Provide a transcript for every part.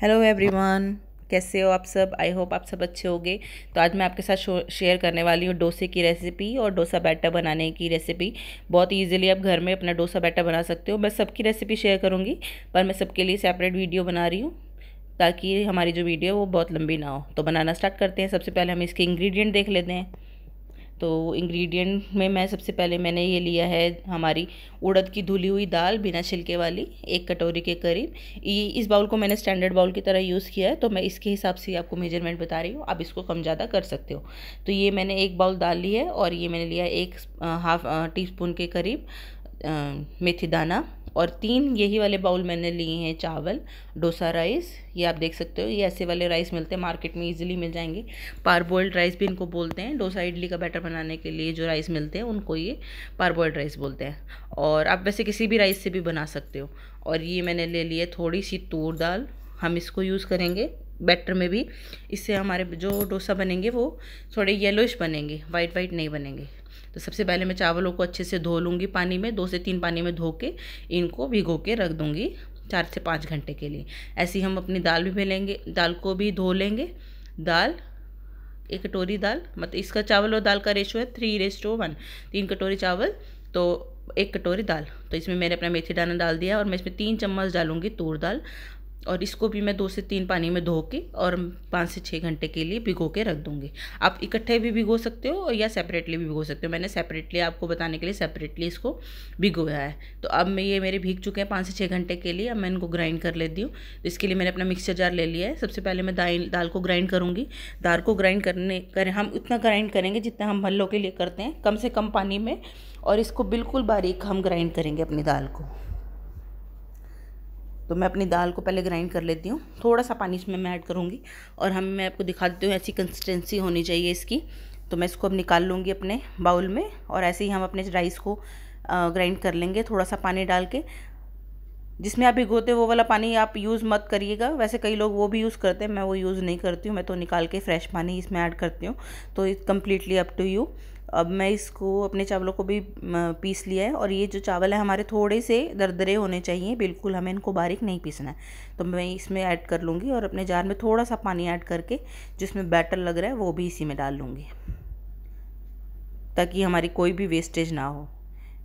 hello everyone कैसे हो आप सब आई होप आप सब अच्छे होंगे तो आज मैं आपके साथ शेयर करने वाली हूँ डोसे की रेसिपी और डोसा बैटर बनाने की रेसिपी बहुत इजीली आप घर में अपना डोसा बैटर बना सकते हो मैं सबकी रेसिपी शेयर करूँगी पर मैं सबके लिए सेपरेट वीडियो बना रही हूँ ताकि हमारी जो वीडियो है वो बहुत लंबी ना हो तो बनाना स्टार्ट करते हैं सबसे पहले हम इसके इंग्रीडियंट देख लेते हैं तो इंग्रेडिएंट में मैं सबसे पहले मैंने ये लिया है हमारी उड़द की धुली हुई दाल बिना छिलके वाली एक कटोरी के करीब ये इस बाउल को मैंने स्टैंडर्ड बाउल की तरह यूज़ किया है तो मैं इसके हिसाब से आपको मेजरमेंट बता रही हूँ आप इसको कम ज़्यादा कर सकते हो तो ये मैंने एक बाउल दाल ली है और ये मैंने लिया एक हाफ टी स्पून के करीब मेथी दाना और तीन यही वाले बाउल मैंने लिए हैं चावल डोसा राइस ये आप देख सकते हो ये ऐसे वाले राइस मिलते हैं मार्केट में इजीली मिल जाएंगे पारबॉइल्ड राइस भी इनको बोलते हैं डोसा इडली का बैटर बनाने के लिए जो राइस मिलते हैं उनको ये पारबॉइल्ड राइस बोलते हैं और आप वैसे किसी भी राइस से भी बना सकते हो और ये मैंने ले लिए थोड़ी सी तूर दाल हम इसको यूज़ करेंगे बैटर में भी इससे हमारे जो डोसा बनेंगे वो थोड़े येलोइश बनेंगे वाइट वाइट नहीं बनेंगे तो सबसे पहले मैं चावलों को अच्छे से धो लूँगी पानी में दो से तीन पानी में धो के इनको भिगो के रख दूँगी चार से पाँच घंटे के लिए ऐसी हम अपनी दाल भी मिलेंगे दाल को भी धो लेंगे दाल एक कटोरी दाल मतलब इसका चावल और दाल का रेशो है थ्री रेस्टो वन तीन कटोरी चावल तो एक कटोरी दाल तो इसमें मैंने अपना मेथी दाना डाल दिया और मैं इसमें तीन चम्मच डालूंगी तूर दाल और इसको भी मैं दो से तीन पानी में धो के और पाँच से छः घंटे के लिए भिगो के रख दूँगी आप इकट्ठे भी भिगो सकते हो या सेपरेटली भी भिगो सकते हो मैंने सेपरेटली आपको बताने के लिए सेपरेटली इसको भिगोया है तो अब मैं ये मेरे भीग चुके हैं पाँच से छः घंटे के लिए अब मैं इनको ग्राइंड कर लेती हूँ तो इसके लिए मैंने अपना मिक्सर जार ले लिया है सबसे पहले मैं दाल दाल को ग्राइंड करूँगी दाल को ग्राइंड करने करें हम उतना ग्राइंड करेंगे जितना हम भल्लों के लिए करते हैं कम से कम पानी में और इसको बिल्कुल बारीक हम ग्राइंड करेंगे अपनी दाल को तो मैं अपनी दाल को पहले ग्राइंड कर लेती हूँ थोड़ा सा पानी इसमें मैं ऐड करूँगी और हम मैं आपको दिखा देती हूँ ऐसी कंसिस्टेंसी होनी चाहिए इसकी तो मैं इसको अब निकाल लूँगी अपने बाउल में और ऐसे ही हम अपने राइस को ग्राइंड कर लेंगे थोड़ा सा पानी डाल के जिसमें आप भिगोते वो वाला पानी आप यूज़ मत करिएगा वैसे कई लोग वो भी यूज़ करते हैं मैं वो यूज़ नहीं करती हूँ मैं तो निकाल के फ्रेश पानी इसमें ऐड करती हूँ तो it completely up to you अब मैं इसको अपने चावलों को भी पीस लिया है और ये जो चावल है हमारे थोड़े से दरदरे होने चाहिए बिल्कुल हमें इनको बारीक नहीं पीसना है तो मैं इसमें ऐड कर लूँगी और अपने जार में थोड़ा सा पानी ऐड करके जिसमें बैटर लग रहा है वो भी इसी में डाल लूँगी ताकि हमारी कोई भी वेस्टेज ना हो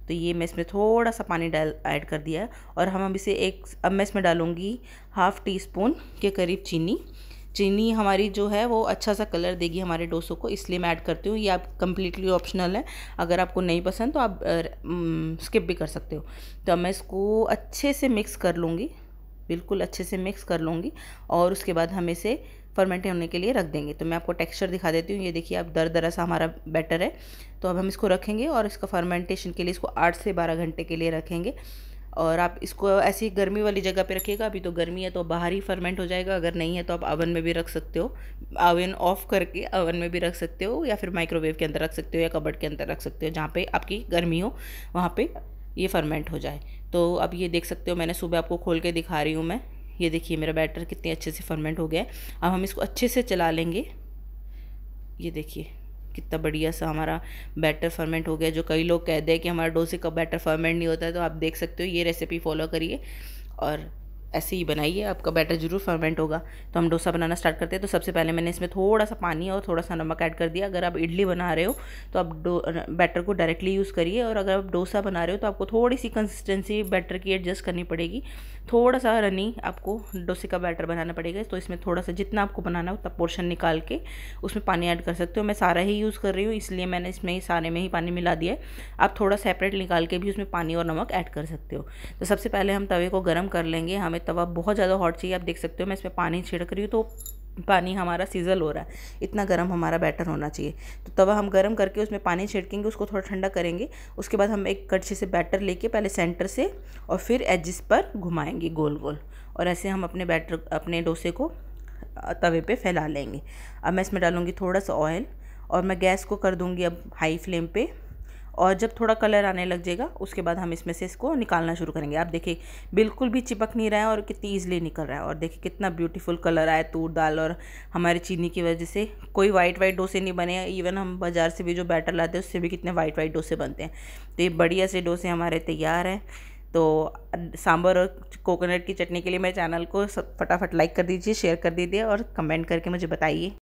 तो ये मैं इसमें थोड़ा सा पानी डाल ऐड कर दिया है और हम अब इसे एक अब मैं इसमें डालूँगी हाफ़ टी स्पून के करीब चीनी चीनी हमारी जो है वो अच्छा सा कलर देगी हमारे डोसों को इसलिए मैं ऐड करती हूँ ये आप कम्प्लीटली ऑप्शनल है अगर आपको नहीं पसंद तो आप स्किप भी कर सकते हो तो अब मैं इसको अच्छे से मिक्स कर लूँगी बिल्कुल अच्छे से मिक्स कर लूँगी और उसके बाद हम इसे फर्मेंट होने के लिए रख देंगे तो मैं आपको टेक्सचर दिखा देती हूँ ये देखिए अब दर दरा सा हमारा बेटर है तो अब हम इसको रखेंगे और इसका फर्मेंटेशन के लिए इसको आठ से बारह घंटे के लिए रखेंगे और आप इसको ऐसी गर्मी वाली जगह पे रखिएगा अभी तो गर्मी है तो बाहर ही फर्मेंट हो जाएगा अगर नहीं है तो आप अवन में भी रख सकते हो अवन ऑफ करके अवन में भी रख सकते हो या फिर माइक्रोवेव के अंदर रख सकते हो या कबड़ के अंदर रख सकते हो जहाँ पर आपकी गर्मी हो वहाँ पर ये फर्मेंट हो जाए तो अब ये देख सकते हो मैंने सुबह आपको खोल के दिखा रही हूँ मैं ये देखिए मेरा बैटर कितने अच्छे से फर्मेंट हो गया है अब हम इसको अच्छे से चला लेंगे ये देखिए कितना बढ़िया सा हमारा बैटर फर्मेंट हो गया जो कई लोग कह दें कि हमारा डोसे का बैटर फर्मेंट नहीं होता है तो आप देख सकते हो ये रेसिपी फॉलो करिए और ऐसे ही बनाइए आपका बैटर जरूर फर्मेंट होगा तो हम डोसा बनाना स्टार्ट करते हैं तो सबसे पहले मैंने इसमें थोड़ा सा पानी और थोड़ा सा नमक ऐड कर दिया अगर आप इडली बना रहे हो तो आप बैटर को डायरेक्टली यूज़ करिए और अगर आप डोसा बना रहे हो तो आपको थोड़ी सी कंसिस्टेंसी बैटर की एडजस्ट करनी पड़ेगी थोड़ा सा रनिंग आपको डोसे का बैटर बनाना पड़ेगा तो इसमें थोड़ा सा जितना आपको बनाना है उतना पोर्शन निकाल के उसमें पानी ऐड कर सकते हो मैं सारा ही यूज़ कर रही हूँ इसलिए मैंने इसमें सारे में ही पानी मिला दिया है आप थोड़ा सेपरेट निकाल के भी उसमें पानी और नमक ऐड कर सकते हो तो सबसे पहले हम तवे को गर्म कर लेंगे हमें तवा बहुत ज़्यादा हॉट चाहिए आप देख सकते हो मैं इसमें पानी छिड़क रही हूँ तो पानी हमारा सीजल हो रहा है इतना गर्म हमारा बैटर होना चाहिए तो तवा हम गर्म करके उसमें पानी छिड़केंगे उसको थोड़ा ठंडा करेंगे उसके बाद हम एक कच्छे से बैटर लेके पहले सेंटर से और फिर एजिस पर घुमाएंगे गोल गोल और ऐसे हम अपने बैटर अपने डोसे को तवे पे फैला लेंगे अब मैं इसमें डालूँगी थोड़ा सा ऑयल और मैं गैस को कर दूँगी अब हाई फ्लेम पर और जब थोड़ा कलर आने लग जाएगा उसके बाद हम इसमें से इसको निकालना शुरू करेंगे आप देखिए बिल्कुल भी चिपक नहीं रहा है और कितनी ईजिली निकल रहा है और देखिए कितना ब्यूटीफुल कलर आया तूर दाल और हमारे चीनी की वजह से कोई वाइट वाइट डोसे नहीं बने इवन हम बाज़ार से भी जो बैटर लाते हैं उससे भी कितने वाइट वाइट डोसे बनते हैं तो ये बढ़िया से डोसे हमारे तैयार हैं तो सांभर और कोकोनट की चटनी के लिए मेरे चैनल को फटाफट लाइक कर दीजिए शेयर कर दीजिए और कमेंट करके मुझे बताइए